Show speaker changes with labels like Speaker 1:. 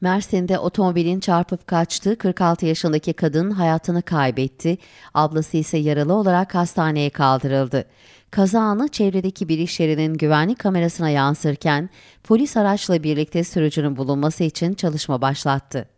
Speaker 1: Mersin'de otomobilin çarpıp kaçtığı 46 yaşındaki kadın hayatını kaybetti. Ablası ise yaralı olarak hastaneye kaldırıldı. Kazanı çevredeki bir iş yerinin güvenlik kamerasına yansırken polis araçla birlikte sürücünün bulunması için çalışma başlattı.